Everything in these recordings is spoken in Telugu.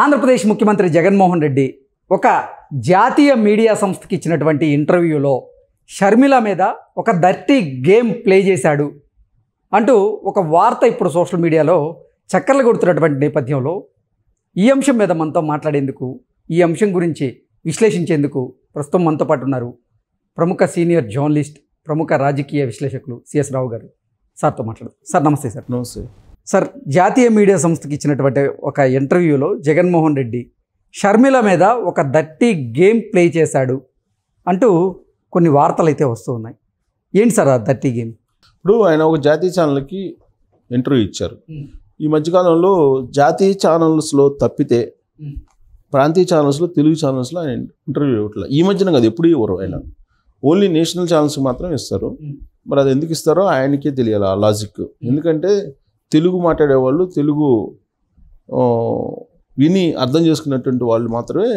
ఆంధ్రప్రదేశ్ ముఖ్యమంత్రి జగన్మోహన్ రెడ్డి ఒక జాతీయ మీడియా సంస్థకి ఇచ్చినటువంటి ఇంటర్వ్యూలో షర్మిల మీద ఒక దర్టీ గేమ్ ప్లే చేశాడు అంటూ ఒక వార్త ఇప్పుడు సోషల్ మీడియాలో చక్కర్లు కొడుతున్నటువంటి నేపథ్యంలో ఈ అంశం మీద మనతో మాట్లాడేందుకు ఈ అంశం గురించి విశ్లేషించేందుకు ప్రస్తుతం మనతో పాటు ఉన్నారు ప్రముఖ సీనియర్ జర్నలిస్ట్ ప్రముఖ రాజకీయ విశ్లేషకులు సిఎస్ రావు గారు సార్తో మాట్లాడు సార్ నమస్తే సార్ నమస్తే సార్ జాతీయ మీడియా సంస్థకి ఇచ్చినటువంటి ఒక ఇంటర్వ్యూలో జగన్మోహన్ రెడ్డి షర్మిల మీద ఒక దట్టి గేమ్ ప్లే చేశాడు అంటూ కొన్ని వార్తలు అయితే వస్తూ ఉన్నాయి ఏంటి సార్ ఆ దట్టి గేమ్ ఇప్పుడు ఆయన ఒక జాతీయ ఛానల్కి ఇంటర్వ్యూ ఇచ్చారు ఈ మధ్యకాలంలో జాతీయ ఛానల్స్లో తప్పితే ప్రాంతీయ ఛానల్స్లో తెలుగు ఛానల్స్లో ఆయన ఇంటర్వ్యూ ఇవ్వట్ల ఈ మధ్యన కాదు ఎప్పుడు ఇవ్వరు ఆయన ఓన్లీ నేషనల్ ఛానల్స్ మాత్రం ఇస్తారు hmm. మరి అది ఎందుకు ఇస్తారో ఆయనకే తెలియాలి ఆ లాజిక్ hmm. ఎందుకంటే తెలుగు మాట్లాడేవాళ్ళు తెలుగు విని అర్థం చేసుకున్నటువంటి వాళ్ళు మాత్రమే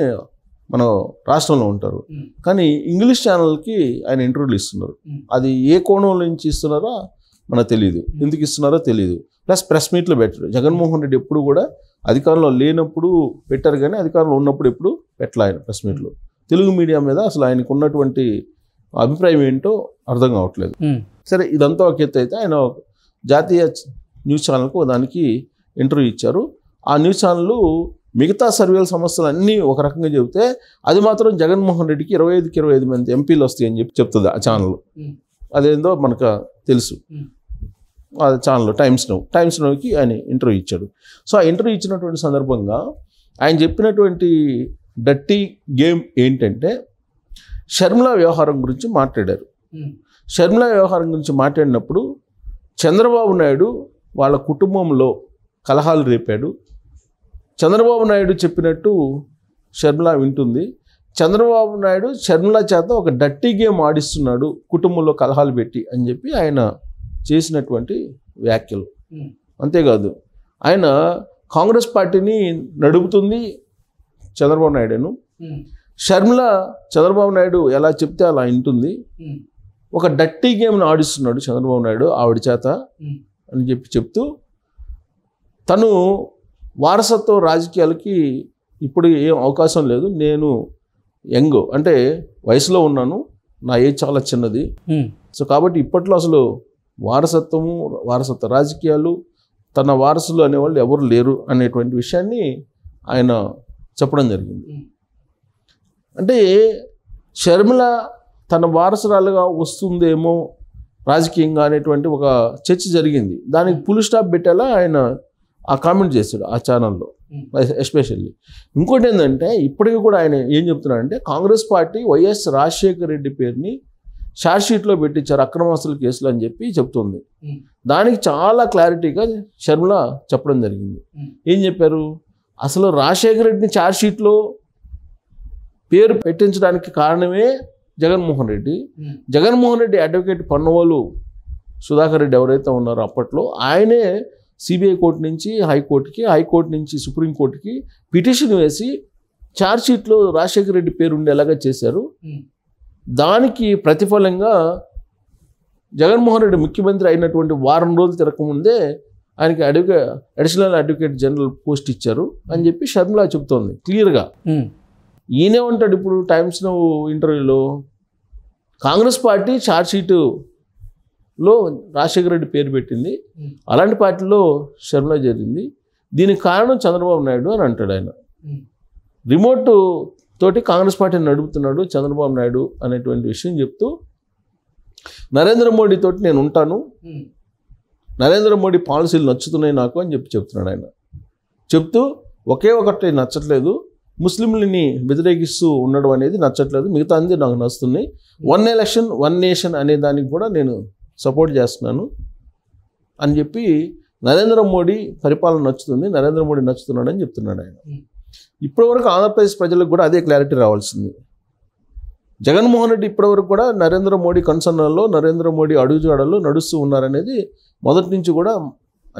మన రాష్ట్రంలో ఉంటారు కానీ ఇంగ్లీష్ ఛానల్కి ఆయన ఇంటర్వ్యూలు ఇస్తున్నారు అది ఏ కోణం నుంచి ఇస్తున్నారో మనకు తెలియదు ఎందుకు ఇస్తున్నారో తెలియదు ప్లస్ ప్రెస్ మీట్లు పెట్టరు జగన్మోహన్ రెడ్డి ఎప్పుడు కూడా అధికారంలో లేనప్పుడు పెట్టారు కానీ అధికారంలో ఉన్నప్పుడు ఎప్పుడు పెట్టలే ఆయన ప్రెస్ మీట్లు తెలుగు మీడియా మీద అసలు ఆయనకు ఉన్నటువంటి అభిప్రాయం ఏంటో అర్థం కావట్లేదు సరే ఇదంతా ఒక ఎత్తు అయితే ఆయన జాతీయ న్యూస్ ఛానల్కు దానికి ఇంటర్వ్యూ ఇచ్చారు ఆ న్యూస్ ఛానళ్ళు మిగతా సర్వేల సమస్యలన్నీ ఒక రకంగా చెబితే అది మాత్రం జగన్మోహన్ రెడ్డికి ఇరవై ఐదుకి ఇరవై ఐదు మంది ఎంపీలు వస్తాయని చెప్పి చెప్తుంది ఆ ఛానల్ అదేందో మనకు తెలుసు ఆ ఛానల్ టైమ్స్ నో టైమ్స్ నోకి ఆయన ఇంటర్వ్యూ ఇచ్చాడు సో ఆ ఇంటర్వ్యూ ఇచ్చినటువంటి సందర్భంగా ఆయన చెప్పినటువంటి డట్టీ గేమ్ ఏంటంటే షర్మిల వ్యవహారం గురించి మాట్లాడారు షర్మిలా వ్యవహారం గురించి మాట్లాడినప్పుడు చంద్రబాబు నాయుడు వాళ్ళ కుటుంబంలో కలహాలు రేపాడు చంద్రబాబు నాయుడు చెప్పినట్టు షర్మిల వింటుంది చంద్రబాబు నాయుడు షర్మిల చేత ఒక డట్టి గేమ్ ఆడిస్తున్నాడు కుటుంబంలో కలహాలు పెట్టి అని చెప్పి ఆయన చేసినటువంటి వ్యాఖ్యలు అంతేకాదు ఆయన కాంగ్రెస్ పార్టీని నడుపుతుంది చంద్రబాబు నాయుడును షర్మిళ చంద్రబాబు నాయుడు ఎలా చెప్తే అలా వింటుంది ఒక డట్టి గేమ్ను ఆడిస్తున్నాడు చంద్రబాబు నాయుడు ఆవిడ చేత అని చెప్పి చెప్తూ తను వారసత్వ రాజకీయాలకి ఇప్పుడు ఏం అవకాశం లేదు నేను యంగ్ అంటే వయసులో ఉన్నాను నా ఏజ్ చాలా చిన్నది సో కాబట్టి ఇప్పట్లో అసలు వారసత్వము వారసత్వ రాజకీయాలు తన వారసులు అనేవాళ్ళు ఎవరు లేరు అనేటువంటి విషయాన్ని ఆయన చెప్పడం జరిగింది అంటే షర్మిల తన వారసురాలుగా వస్తుందేమో రాజకీయంగా అనేటువంటి ఒక చర్చ జరిగింది దానికి పులి hmm. స్టాప్ పెట్టేలా ఆయన ఆ కామెంట్ చేశాడు ఆ ఛానల్లో hmm. ఎస్పెషల్లీ ఇంకోటి ఏంటంటే ఇప్పటికీ కూడా ఆయన ఏం చెప్తున్నాడంటే Congress party YS Rajasekhara Reddy పేరుని షార్ట్షీట్లో పెట్టించారు అక్రమాస్తుల కేసులు అని చెప్పి చెప్తుంది hmm. దానికి చాలా క్లారిటీగా షర్మిల చెప్పడం జరిగింది ఏం చెప్పారు అసలు రాజశేఖర రెడ్డిని షీట్లో పేరు పెట్టించడానికి కారణమే జగన్మోహన్ రెడ్డి hmm. జగన్మోహన్ రెడ్డి అడ్వకేట్ పన్నవాళ్ళు సుధాకర్ రెడ్డి ఎవరైతే ఉన్నారో అప్పట్లో ఆయనే సిబిఐ కోర్టు నుంచి హైకోర్టుకి హైకోర్టు నుంచి సుప్రీంకోర్టుకి పిటిషన్ వేసి ఛార్జ్షీట్లో రాజశేఖర రెడ్డి పేరు ఉండేలాగా చేశారు hmm. దానికి ప్రతిఫలంగా జగన్మోహన్ రెడ్డి ముఖ్యమంత్రి అయినటువంటి వారం రోజులు తిరగకముందే ఆయనకి advocate additional advocate general post ఇచ్చారు అని చెప్పి షర్మిలా చెప్తోంది క్లియర్గా hmm. ఈయనే ఉంటాడు ఇప్పుడు టైమ్స్ నువ్వు ఇంటర్వ్యూలో కాంగ్రెస్ పార్టీ షీటులో రాజశేఖర రెడ్డి పేరు పెట్టింది అలాంటి పార్టీలో శర్మల జరిగింది దీనికి కారణం చంద్రబాబు నాయుడు అని అంటాడు ఆయన రిమోట్ తోటి కాంగ్రెస్ పార్టీని నడుపుతున్నాడు చంద్రబాబు నాయుడు అనేటువంటి విషయం చెప్తూ నరేంద్ర మోడీ తోటి నేను ఉంటాను నరేంద్ర మోడీ పాలసీలు నచ్చుతున్నాయి నాకు అని చెప్పి చెప్తున్నాడు ఆయన చెప్తూ ఒకే ఒకటి నచ్చట్లేదు ముస్లింలని వ్యతిరేకిస్తూ ఉండడం అనేది నచ్చట్లేదు మిగతా అన్ని నాకు నచ్చుతున్నాయి వన్ ఎలక్షన్ వన్ నేషన్ అనే దానికి కూడా నేను సపోర్ట్ చేస్తున్నాను అని చెప్పి నరేంద్ర మోడీ పరిపాలన నచ్చుతుంది నరేంద్ర మోడీ నచ్చుతున్నాడని చెప్తున్నాడు ఆయన ఇప్పటివరకు ఆంధ్రప్రదేశ్ ప్రజలకు కూడా అదే క్లారిటీ రావాల్సింది జగన్మోహన్ రెడ్డి ఇప్పటివరకు కూడా నరేంద్ర మోడీ కన్సర్న్లలో నరేంద్ర మోడీ అడుగుజాడల్లో నడుస్తూ ఉన్నారనేది మొదటి నుంచి కూడా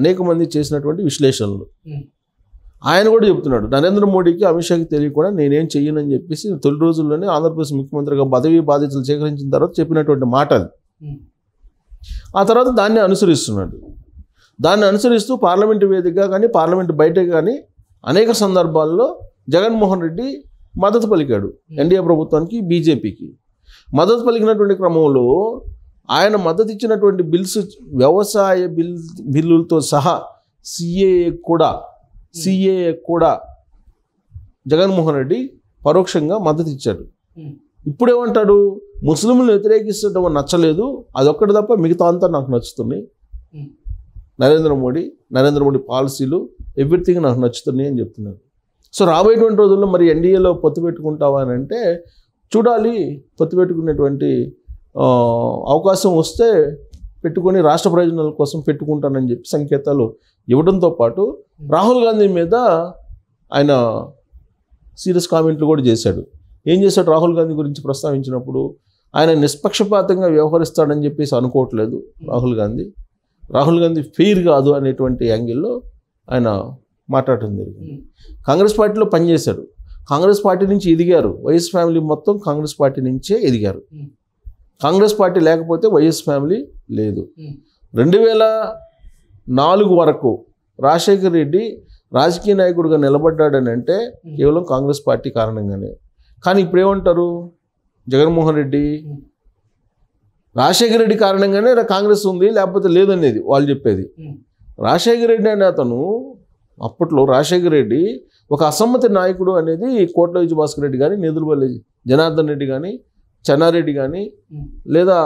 అనేక మంది చేసినటువంటి విశ్లేషణలు ఆయన కూడా చెప్తున్నాడు నరేంద్ర మోడీకి అమిత్ షాకి తెలియకుండా నేనేం చెయ్యనని చెప్పేసి తొలి రోజుల్లోనే ఆంధ్రప్రదేశ్ ముఖ్యమంత్రిగా పదవి బాధ్యతలు సేకరించిన తర్వాత చెప్పినటువంటి మాట అది ఆ తర్వాత దాన్ని అనుసరిస్తున్నాడు దాన్ని అనుసరిస్తూ పార్లమెంటు వేదికగా కానీ పార్లమెంటు బయట కానీ అనేక సందర్భాల్లో జగన్మోహన్ రెడ్డి మద్దతు పలికాడు ఎన్డీఏ ప్రభుత్వానికి బీజేపీకి మద్దతు పలికినటువంటి క్రమంలో ఆయన మద్దతు ఇచ్చినటువంటి బిల్స్ వ్యవసాయ బిల్ బిల్లులతో సహా సిఏఏ కూడా సిఏఏ కూడా జగన్మోహన్ రెడ్డి పరోక్షంగా మద్దతు ఇచ్చాడు ఇప్పుడేమంటాడు ముస్లింలు వ్యతిరేకిస్తుంటే నచ్చలేదు అదొక్కటి తప్ప మిగతా అంతా నాకు నచ్చుతున్నాయి నరేంద్ర మోడీ నరేంద్ర మోడీ పాలసీలు ఎవ్రీథింగ్ నాకు నచ్చుతున్నాయి అని చెప్తున్నాడు సో రాబోయేటువంటి రోజుల్లో మరి ఎన్డీఏలో పొత్తు పెట్టుకుంటావా అని అంటే చూడాలి పొత్తు పెట్టుకునేటువంటి అవకాశం వస్తే పెట్టుకొని రాష్ట్ర ప్రయోజనాల కోసం పెట్టుకుంటానని చెప్పి సంకేతాలు ఇవ్వడంతో పాటు రాహుల్ గాంధీ మీద ఆయన సీరియస్ కామెంట్లు కూడా చేశాడు ఏం చేశాడు రాహుల్ గాంధీ గురించి ప్రస్తావించినప్పుడు ఆయన నిష్పక్షపాతంగా వ్యవహరిస్తాడని చెప్పేసి అనుకోవట్లేదు రాహుల్ గాంధీ రాహుల్ గాంధీ ఫెయిర్ కాదు అనేటువంటి యాంగిల్లో ఆయన మాట్లాడటం జరిగింది కాంగ్రెస్ పార్టీలో పనిచేశాడు కాంగ్రెస్ పార్టీ నుంచి ఎదిగారు వైఎస్ ఫ్యామిలీ మొత్తం కాంగ్రెస్ పార్టీ నుంచే ఎదిగారు కాంగ్రెస్ పార్టీ లేకపోతే వైఎస్ ఫ్యామిలీ లేదు రెండు వేల నాలుగు వరకు రాజశేఖర్ రెడ్డి రాజకీయ నాయకుడిగా నిలబడ్డాడని అంటే కేవలం కాంగ్రెస్ పార్టీ కారణంగానే కానీ ఇప్పుడు ఏమంటారు జగన్మోహన్ రెడ్డి రాజశేఖర రెడ్డి కారణంగానే కాంగ్రెస్ ఉంది లేకపోతే లేదనేది వాళ్ళు చెప్పేది రాజశేఖర రెడ్డి అనే అతను అప్పట్లో రాజశేఖర రెడ్డి ఒక అసమ్మతి నాయకుడు అనేది కోట్ల విజయభాస్కర్ రెడ్డి కానీ నిధులపల్లి జనార్దన్ రెడ్డి కానీ చెన్నారెడ్డి కానీ లేదా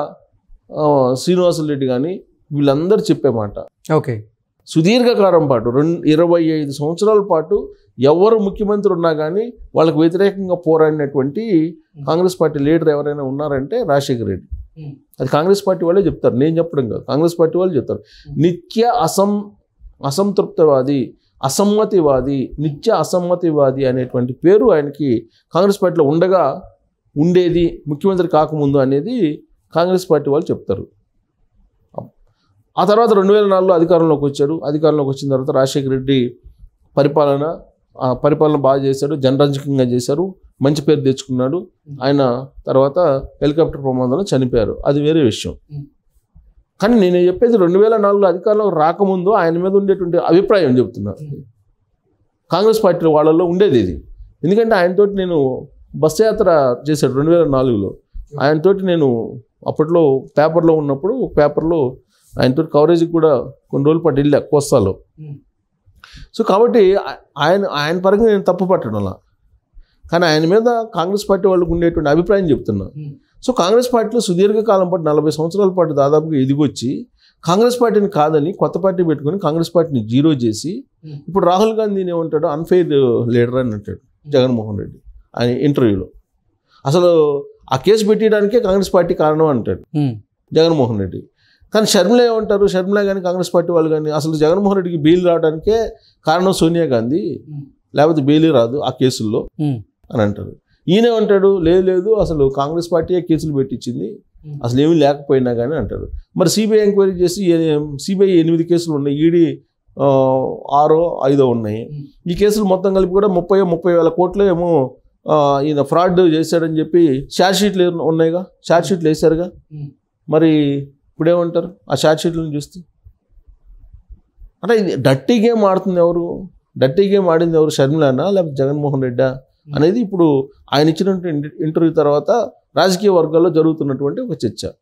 శ్రీనివాసులు రెడ్డి కానీ వీళ్ళందరూ చెప్పే మాట ఓకే సుదీర్ఘకాలం పాటు రెండు ఇరవై ఐదు సంవత్సరాల పాటు ఎవరు ముఖ్యమంత్రి ఉన్నా కానీ వాళ్ళకు వ్యతిరేకంగా పోరాడినటువంటి కాంగ్రెస్ పార్టీ లీడర్ ఎవరైనా ఉన్నారంటే రాజశేఖర రెడ్డి అది కాంగ్రెస్ పార్టీ వాళ్ళే చెప్తారు నేను చెప్పడం కాదు కాంగ్రెస్ పార్టీ వాళ్ళు చెప్తారు నిత్య అసం అసంతృప్తవాది అసమ్మతివాది నిత్య అసమ్మతివాది అనేటువంటి పేరు ఆయనకి కాంగ్రెస్ పార్టీలో ఉండగా ఉండేది ముఖ్యమంత్రి కాకముందు అనేది కాంగ్రెస్ పార్టీ వాళ్ళు చెప్తారు ఆ తర్వాత రెండు వేల నాలుగులో అధికారంలోకి వచ్చాడు అధికారంలోకి వచ్చిన తర్వాత రాజశేఖర రెడ్డి పరిపాలన పరిపాలన బాగా చేశాడు జనరంజకంగా చేశారు మంచి పేరు తెచ్చుకున్నాడు ఆయన తర్వాత హెలికాప్టర్ ప్రమాదంలో చనిపోయారు అది వేరే విషయం కానీ నేను చెప్పేది రెండు వేల నాలుగులో అధికారంలో రాకముందు ఆయన మీద ఉండేటువంటి అభిప్రాయం చెబుతున్నా కాంగ్రెస్ పార్టీ వాళ్ళలో ఉండేది ఇది ఎందుకంటే ఆయనతోటి నేను బస్సు యాత్ర చేశాడు రెండు వేల నాలుగులో ఆయనతోటి నేను అప్పట్లో పేపర్లో ఉన్నప్పుడు పేపర్లో ఆయనతో కవరేజ్కి కూడా కొన్ని రోజులు పాటు వెళ్ళా కోస్తాలో సో కాబట్టి ఆయన ఆయన పరంగా నేను తప్పు పట్టడం అలా కానీ ఆయన మీద కాంగ్రెస్ పార్టీ వాళ్ళకు ఉండేటువంటి అభిప్రాయం చెప్తున్నా సో కాంగ్రెస్ పార్టీలో సుదీర్ఘకాలం పాటు నలభై సంవత్సరాల పాటు దాదాపుగా ఎదిగొచ్చి కాంగ్రెస్ పార్టీని కాదని కొత్త పార్టీ పెట్టుకొని కాంగ్రెస్ పార్టీని జీరో చేసి ఇప్పుడు రాహుల్ గాంధీని ఏమంటాడు అన్ఫెయిర్ లీడర్ అని అంటాడు జగన్మోహన్ రెడ్డి ఆయన ఇంటర్వ్యూలో అసలు ఆ కేసు పెట్టడానికే కాంగ్రెస్ పార్టీ కారణం అంటాడు జగన్మోహన్ రెడ్డి కానీ షర్మిల ఏమంటారు షర్మిల కానీ కాంగ్రెస్ పార్టీ వాళ్ళు కానీ అసలు జగన్మోహన్ రెడ్డికి బెయిల్ రావడానికే కారణం సోనియా గాంధీ లేకపోతే బెయిలే రాదు ఆ కేసుల్లో అని అంటారు ఈయన ఏమంటాడు లేదు లేదు అసలు కాంగ్రెస్ పార్టీయే కేసులు పెట్టించింది అసలు ఏమీ లేకపోయినా కానీ అంటారు మరి సిబిఐ ఎంక్వైరీ చేసి సిబిఐ ఎనిమిది కేసులు ఉన్నాయి ఈడీ ఆరో ఐదో ఉన్నాయి ఈ కేసులు మొత్తం కలిపి కూడా ముప్పై ముప్పై వేల కోట్లు ఏమో ఈయన ఫ్రాడ్ చేశాడని చెప్పి షార్ట్ షీట్లు ఉన్నాయిగా షార్ట్ షీట్లు వేశారుగా మరి ఇప్పుడేమంటారు ఆ షార్ట్ షీట్లను చూస్తే అంటే ఇది డట్టీ గేమ్ ఆడుతుంది ఎవరు డర్టీ గేమ్ ఆడింది ఎవరు షర్మిలానా లేకపోతే జగన్మోహన్ రెడ్డా hmm. అనేది ఇప్పుడు ఆయన ఇచ్చినటువంటి ఇంటర్వ్యూ తర్వాత రాజకీయ వర్గాల్లో జరుగుతున్నటువంటి ఒక చర్చ